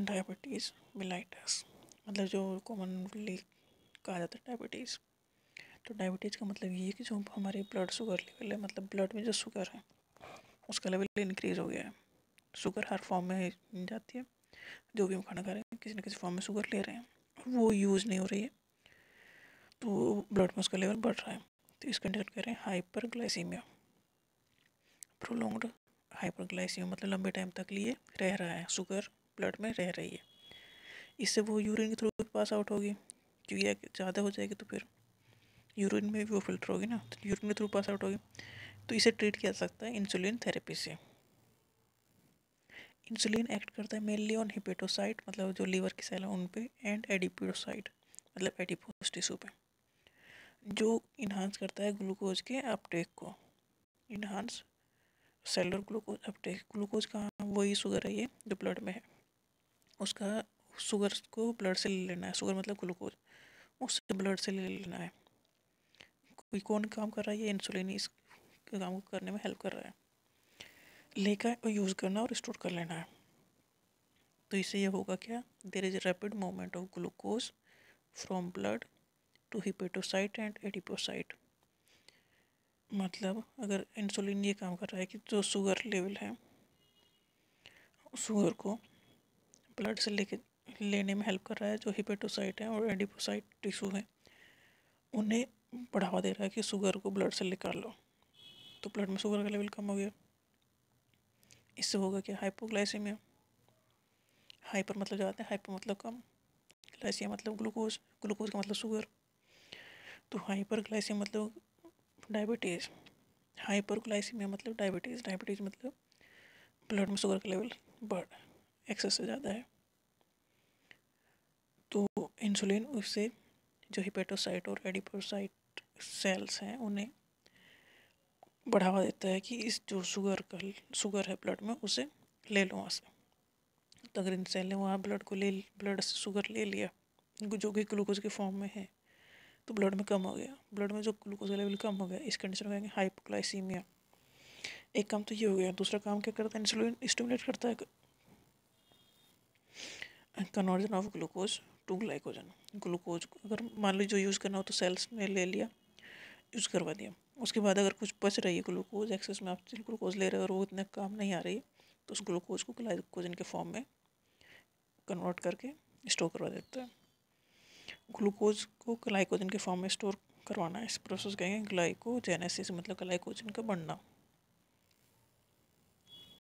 diabetes mellitus मतलब जो commonly कहा जाता है डायबिटीज़ तो डायबिटीज़ का मतलब ये है कि जो हमारे ब्लड शुगर लेवल है मतलब ब्लड में जो शुगर है उसका लेवल इंक्रीज़ हो गया है शुगर हर फॉर्म में जाती है जो भी हम खाना खा रहे हैं किसी न किसी फॉर्म में शुगर ले रहे हैं वो यूज़ नहीं हो रही है तो ब्लड में उसका लेवल बढ़ रहा है तो इसका इंडिकेट कर रहे हैं hyperglycaemia prolonged hyperglycaemia मतलब लंबे टाइम तक लिए रह रहा है शुगर ब्लड में रह रही है इससे वो यूरिन के थ्रू पास आउट होगी क्योंकि ज़्यादा हो जाएगी तो फिर यूरिन में भी वो फिल्टर होगी ना तो यूरिन के थ्रू पास आउट होगी तो इसे ट्रीट किया जा सकता है इंसुलिन थेरेपी से इंसुलिन एक्ट करता है मेनली ऑन हिपेटोसाइट मतलब जो लीवर की सेल है उन पर एंड एडिपोसाइट मतलब एडिपोस टिश्यू पे जो इन्हांस करता है ग्लूकोज के अपटेक को enhance cellular glucose uptake glucose का वही शुगर है ये जो ब्लड में है उसका शुगर को ब्लड से ले लेना है शुगर मतलब ग्लूकोज उससे ब्लड से ले लेना है कोई कौन काम कर रहा है ये इंसुलिन इस काम को करने में हेल्प कर रहा है लेकर और यूज़ करना और स्टोर कर लेना है तो इससे ये होगा क्या there is rapid movement of glucose from blood to hepatocyte and adipocyte मतलब अगर इंसुलिन ये काम कर रहा है कि जो शुगर लेवल है शुगर को ब्लड से लेके लेने में हेल्प कर रहा है जो हिपेटोसाइट है और एडिपोसाइट टिश्यू हैं उन्हें बढ़ावा दे रहा है कि शुगर को ब्लड से निकाल लो तो ब्लड में शुगर का लेवल कम हो गया इससे होगा कि हाइपोग्लाइसीमिया हाइपर मतलब जाते हैं हाइपर मतलब कम ग्लाइसिया मतलब ग्लूकोज ग्लूकोज का मतलब शुगर तो हाइपर ग्लाइसिया मतलब डायबिटीज़ हाइपर ग्लाइसीमिया मतलब डायबिटीज़ डायबिटीज़ मतलब ब्लड में शुगर का लेवल बढ़ एक्सेस हो जाता है तो इंसुलिन उससे जो हिपेटोसाइट और एडिपोसाइट सेल्स हैं उन्हें बढ़ावा देता है कि इस जो शुगर का शुगर है ब्लड में उसे ले लो वहाँ से तो अगर इन सेल ने वहाँ ब्लड को ले ब्लड से शुगर ले लिया जो कि ग्लूकोज के फॉर्म में है तो ब्लड में कम हो गया ब्लड में जो ग्लूकोज का लेवल कम हो गया इस कंडीशन में कहेंगे हाइपोग्लाइसीमिया एक काम तो ये हो गया दूसरा काम क्या करता है इंसुलिन स्टिमुलेट करता है conversion of glucose to glycogen glucose अगर मान लो जो यूज़ करना हो तो सेल्स ने ले लिया यूज़ करवा दिया उसके बाद अगर कुछ बच रही है ग्लूकोज एक्सेस में आप ग्लूकोज ले रहे हो और वो इतना काम नहीं आ रही है तो उस ग्लूकोज को ग्लाइकोजन के फॉर्म में कन्वर्ट करके स्टोर करवा देता है ग्लूकोज को ग्लाइकोजन के फॉर्म में स्टोर करवाना इस प्रोसेस कहेंगे ग्लाइकोजेनेसिस मतलब ग्लाइकोजन का बढ़ना